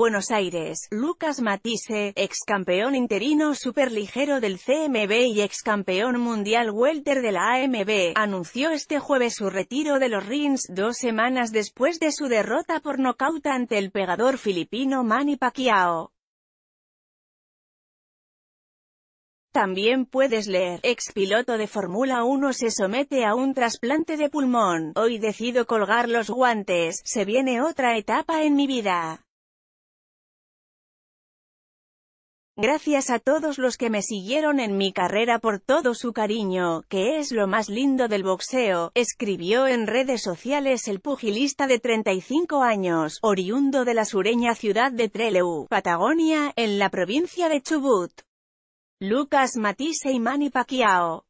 Buenos Aires, Lucas Matisse, ex campeón interino superligero del CMB y ex campeón mundial welter de la AMB, anunció este jueves su retiro de los rings dos semanas después de su derrota por nocaut ante el pegador filipino Manny Pacquiao. También puedes leer, ex piloto de Fórmula 1 se somete a un trasplante de pulmón, hoy decido colgar los guantes, se viene otra etapa en mi vida. Gracias a todos los que me siguieron en mi carrera por todo su cariño, que es lo más lindo del boxeo, escribió en redes sociales el pugilista de 35 años, oriundo de la sureña ciudad de Trelew, Patagonia, en la provincia de Chubut. Lucas Matisse y Manny Pacquiao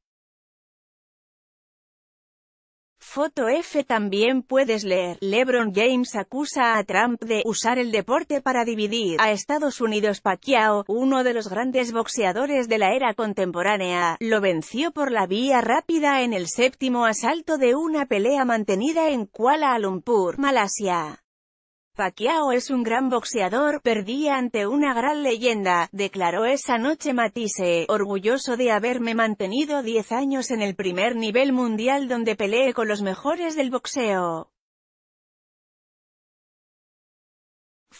Foto F también puedes leer, LeBron James acusa a Trump de usar el deporte para dividir a Estados Unidos. Pacquiao, uno de los grandes boxeadores de la era contemporánea, lo venció por la vía rápida en el séptimo asalto de una pelea mantenida en Kuala Lumpur, Malasia. Pacquiao es un gran boxeador, perdí ante una gran leyenda, declaró esa noche Matisse, orgulloso de haberme mantenido 10 años en el primer nivel mundial donde peleé con los mejores del boxeo.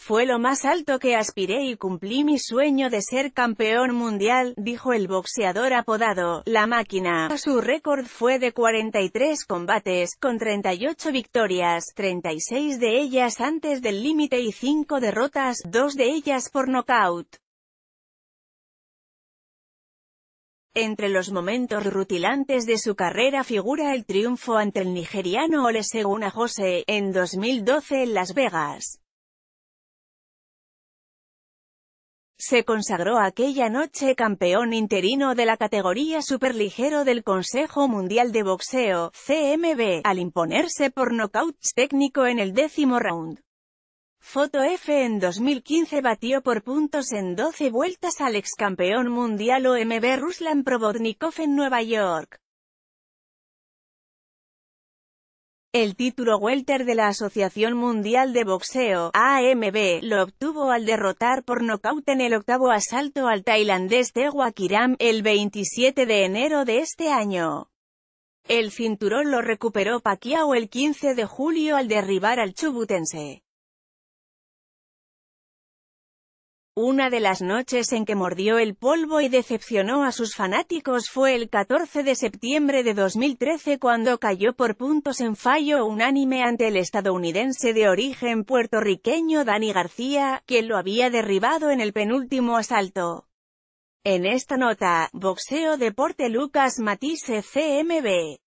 Fue lo más alto que aspiré y cumplí mi sueño de ser campeón mundial, dijo el boxeador apodado, La Máquina. Su récord fue de 43 combates, con 38 victorias, 36 de ellas antes del límite y 5 derrotas, 2 de ellas por nocaut. Entre los momentos rutilantes de su carrera figura el triunfo ante el nigeriano Seguna José, en 2012 en Las Vegas. Se consagró aquella noche campeón interino de la categoría superligero del Consejo Mundial de Boxeo, CMB, al imponerse por nocaut técnico en el décimo round. Foto F en 2015 batió por puntos en 12 vueltas al ex campeón mundial OMB Ruslan Probotnikov en Nueva York. El título welter de la Asociación Mundial de Boxeo, AMB, lo obtuvo al derrotar por nocaut en el octavo asalto al tailandés Tewa Kiram, el 27 de enero de este año. El cinturón lo recuperó Pacquiao el 15 de julio al derribar al chubutense. Una de las noches en que mordió el polvo y decepcionó a sus fanáticos fue el 14 de septiembre de 2013 cuando cayó por puntos en fallo unánime ante el estadounidense de origen puertorriqueño Dani García, quien lo había derribado en el penúltimo asalto. En esta nota, Boxeo Deporte Lucas Matisse CMB